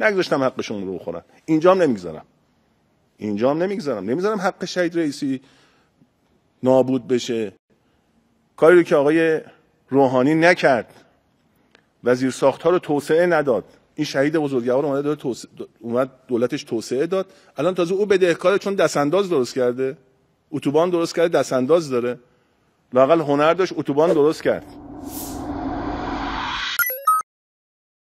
نگذاشتم حقشون رو بخورن اینجام نمیگذارم اینجام نمیگذارم نمیذارم حق شهید رئیسی نابود بشه کاری رو که آقای روحانی نکرد وزیر ساخت رو توسعه نداد این شهید بزرگوار اومد, اومد دولتش توسعه داد الان تازه او بدهکار چون دستانداز درست کرده اتوبان درست کرده دستانداز داره لاقل هنر داشت اتوبان درست کرد